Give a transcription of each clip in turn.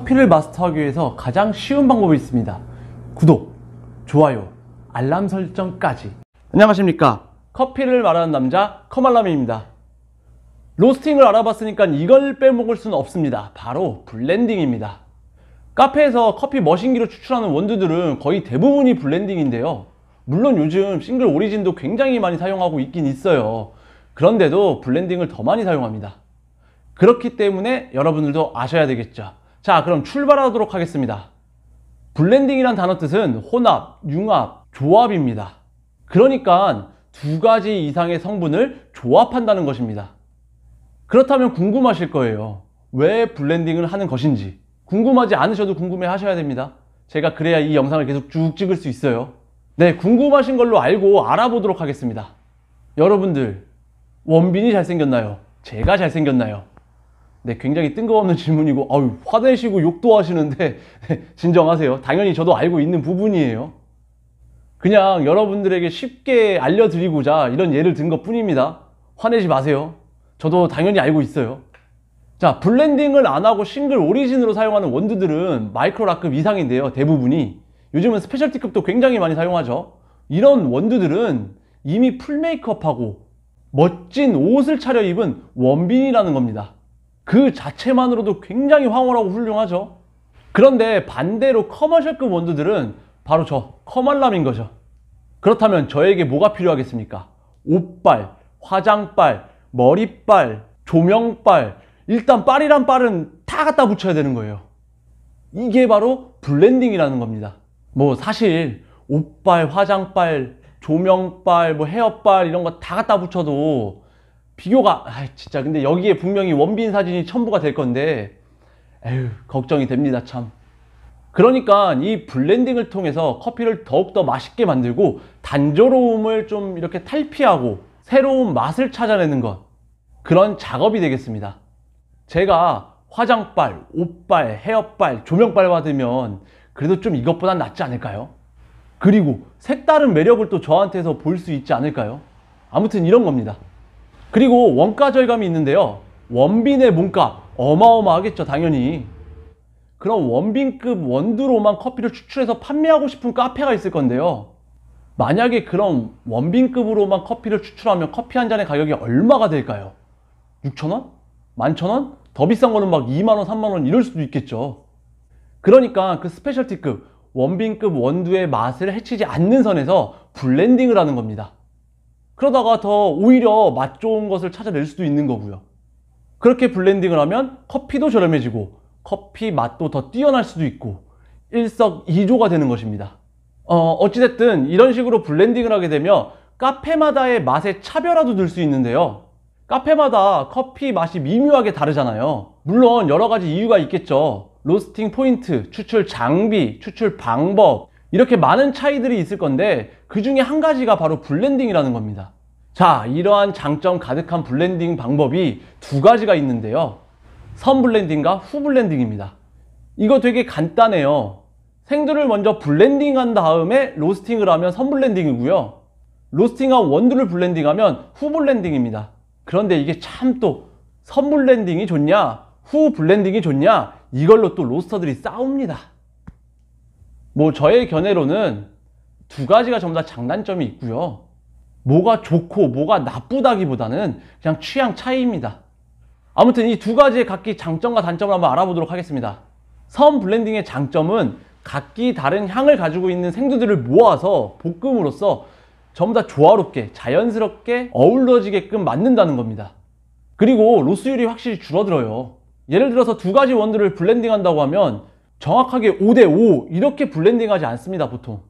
커피를 마스터하기 위해서 가장 쉬운 방법이 있습니다. 구독, 좋아요, 알람 설정까지. 안녕하십니까. 커피를 말하는 남자 커말람입니다. 로스팅을 알아봤으니까 이걸 빼먹을 수는 없습니다. 바로 블렌딩입니다. 카페에서 커피 머신기로 추출하는 원두들은 거의 대부분이 블렌딩인데요. 물론 요즘 싱글 오리진도 굉장히 많이 사용하고 있긴 있어요. 그런데도 블렌딩을 더 많이 사용합니다. 그렇기 때문에 여러분들도 아셔야 되겠죠. 자 그럼 출발하도록 하겠습니다. 블렌딩이란 단어 뜻은 혼합, 융합, 조합입니다. 그러니까 두 가지 이상의 성분을 조합한다는 것입니다. 그렇다면 궁금하실 거예요. 왜 블렌딩을 하는 것인지 궁금하지 않으셔도 궁금해 하셔야 됩니다. 제가 그래야 이 영상을 계속 쭉 찍을 수 있어요. 네, 궁금하신 걸로 알고 알아보도록 하겠습니다. 여러분들, 원빈이 잘생겼나요? 제가 잘생겼나요? 네, 굉장히 뜬금없는 질문이고 아유, 화내시고 욕도 하시는데 네, 진정하세요. 당연히 저도 알고 있는 부분이에요. 그냥 여러분들에게 쉽게 알려드리고자 이런 예를 든 것 뿐입니다. 화내지 마세요. 저도 당연히 알고 있어요. 자, 블렌딩을 안 하고 싱글 오리진으로 사용하는 원두들은 마이크로라급 이상인데요. 대부분이. 요즘은 스페셜티급도 굉장히 많이 사용하죠. 이런 원두들은 이미 풀메이크업하고 멋진 옷을 차려입은 원빈이라는 겁니다. 그 자체만으로도 굉장히 황홀하고 훌륭하죠. 그런데 반대로 커머셜급 원두들은 바로 저 커말람인 거죠. 그렇다면 저에게 뭐가 필요하겠습니까? 옷빨, 화장빨, 머리빨, 조명빨 일단 빨이란 빨은 다 갖다 붙여야 되는 거예요. 이게 바로 블렌딩이라는 겁니다. 뭐 사실 옷빨, 화장빨, 조명빨, 뭐 헤어빨 이런 거 다 갖다 붙여도 비교가 아 진짜 근데 여기에 분명히 원빈 사진이 첨부가 될 건데 에휴 걱정이 됩니다 참 그러니까 이 블렌딩을 통해서 커피를 더욱더 맛있게 만들고 단조로움을 좀 이렇게 탈피하고 새로운 맛을 찾아내는 것 그런 작업이 되겠습니다 제가 화장빨, 옷빨, 헤어빨, 조명빨 받으면 그래도 좀 이것보단 낫지 않을까요? 그리고 색다른 매력을 또 저한테서 볼 수 있지 않을까요? 아무튼 이런 겁니다 그리고 원가 절감이 있는데요. 원빈의 몸값 어마어마하겠죠 당연히. 그럼 원빈급 원두로만 커피를 추출해서 판매하고 싶은 카페가 있을 건데요. 만약에 그럼 원빈급으로만 커피를 추출하면 커피 한 잔의 가격이 얼마가 될까요? 6천원? 1 1 0원더 비싼 거는 막 2만원, 3만원 이럴 수도 있겠죠. 그러니까 그 스페셜티급, 원빈급 원두의 맛을 해치지 않는 선에서 블렌딩을 하는 겁니다. 그러다가 더 오히려 맛 좋은 것을 찾아낼 수도 있는 거고요. 그렇게 블렌딩을 하면 커피도 저렴해지고 커피 맛도 더 뛰어날 수도 있고 일석이조가 되는 것입니다. 어, 어찌됐든 이런 식으로 블렌딩을 하게 되면 카페마다의 맛의 차별화도 들 수 있는데요. 카페마다 커피 맛이 미묘하게 다르잖아요. 물론 여러 가지 이유가 있겠죠. 로스팅 포인트, 추출 장비, 추출 방법, 이렇게 많은 차이들이 있을 건데 그 중에 한 가지가 바로 블렌딩이라는 겁니다. 자, 이러한 장점 가득한 블렌딩 방법이 두 가지가 있는데요. 선 블렌딩과 후 블렌딩입니다. 이거 되게 간단해요. 생두를 먼저 블렌딩한 다음에 로스팅을 하면 선 블렌딩이고요. 로스팅한 원두를 블렌딩하면 후 블렌딩입니다. 그런데 이게 참 또 선 블렌딩이 좋냐, 후 블렌딩이 좋냐, 이걸로 또 로스터들이 싸웁니다. 뭐 저의 견해로는 두 가지가 전부 다 장단점이 있고요. 뭐가 좋고 뭐가 나쁘다기보다는 그냥 취향 차이입니다. 아무튼 이 두 가지의 각기 장점과 단점을 한번 알아보도록 하겠습니다. 섬 블렌딩의 장점은 각기 다른 향을 가지고 있는 생두들을 모아서 볶음으로써 전부 다 조화롭게 자연스럽게 어우러지게끔 만든다는 겁니다. 그리고 로스율이 확실히 줄어들어요. 예를 들어서 두 가지 원두를 블렌딩한다고 하면 정확하게 5대5 이렇게 블렌딩하지 않습니다 보통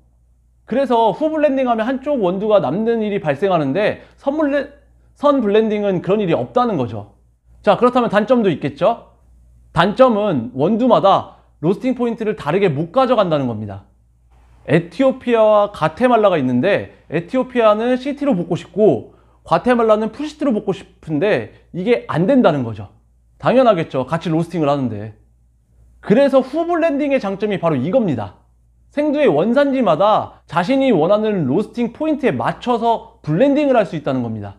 그래서 후 블렌딩하면 한쪽 원두가 남는 일이 발생하는데 선, 블렌, 선 블렌딩은 그런 일이 없다는 거죠 자 그렇다면 단점도 있겠죠 단점은 원두마다 로스팅 포인트를 다르게 못 가져간다는 겁니다 에티오피아와 가테말라가 있는데 에티오피아는 시티로 볶고 싶고 과테말라는 푸시트로 볶고 싶은데 이게 안 된다는 거죠 당연하겠죠 같이 로스팅을 하는데 그래서 후블렌딩의 장점이 바로 이겁니다. 생두의 원산지마다 자신이 원하는 로스팅 포인트에 맞춰서 블렌딩을 할 수 있다는 겁니다.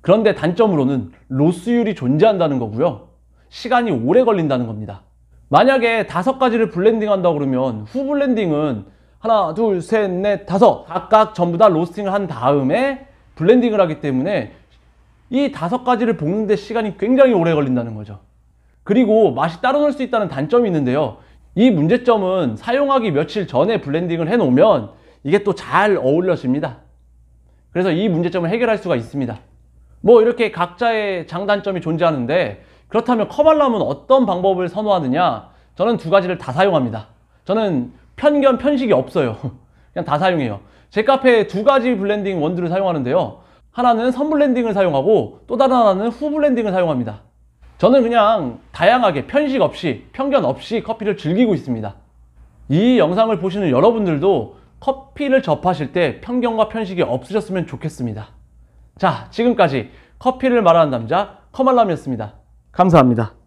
그런데 단점으로는 로스율이 존재한다는 거고요. 시간이 오래 걸린다는 겁니다. 만약에 다섯 가지를 블렌딩한다 그러면 후블렌딩은 하나, 둘, 셋, 넷, 다섯 각각 전부 다 로스팅을 한 다음에 블렌딩을 하기 때문에 이 다섯 가지를 볶는데 시간이 굉장히 오래 걸린다는 거죠. 그리고 맛이 따로 날수 있다는 단점이 있는데요. 이 문제점은 사용하기 며칠 전에 블렌딩을 해놓으면 이게 또 잘 어울려집니다. 그래서 이 문제점을 해결할 수가 있습니다. 뭐 이렇게 각자의 장단점이 존재하는데 그렇다면 커발람은 어떤 방법을 선호하느냐 저는 두 가지를 다 사용합니다. 저는 편견, 편식이 없어요. 그냥 다 사용해요. 제 카페에 두 가지 블렌딩 원두를 사용하는데요. 하나는 선블렌딩을 사용하고 또 다른 하나는 후블렌딩을 사용합니다. 저는 그냥 다양하게 편식 없이 편견 없이 커피를 즐기고 있습니다. 이 영상을 보시는 여러분들도 커피를 접하실 때 편견과 편식이 없으셨으면 좋겠습니다. 자 지금까지 커피를 말하는 남자 커말람이었습니다. 감사합니다.